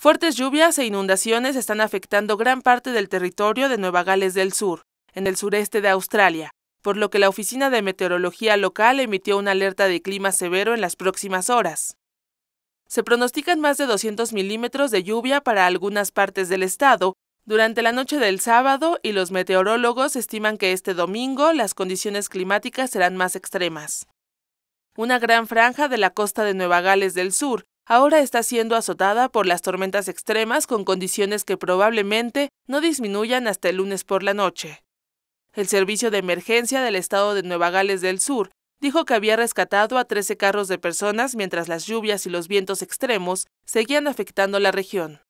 Fuertes lluvias e inundaciones están afectando gran parte del territorio de Nueva Gales del Sur, en el sureste de Australia, por lo que la Oficina de Meteorología Local emitió una alerta de clima severo en las próximas horas. Se pronostican más de 200 milímetros de lluvia para algunas partes del estado durante la noche del sábado y los meteorólogos estiman que este domingo las condiciones climáticas serán más extremas. Una gran franja de la costa de Nueva Gales del Sur ahora está siendo azotada por las tormentas extremas con condiciones que probablemente no disminuyan hasta el lunes por la noche. El Servicio de Emergencia del Estado de Nueva Gales del Sur dijo que había rescatado a 13 carros de personas mientras las lluvias y los vientos extremos seguían afectando la región.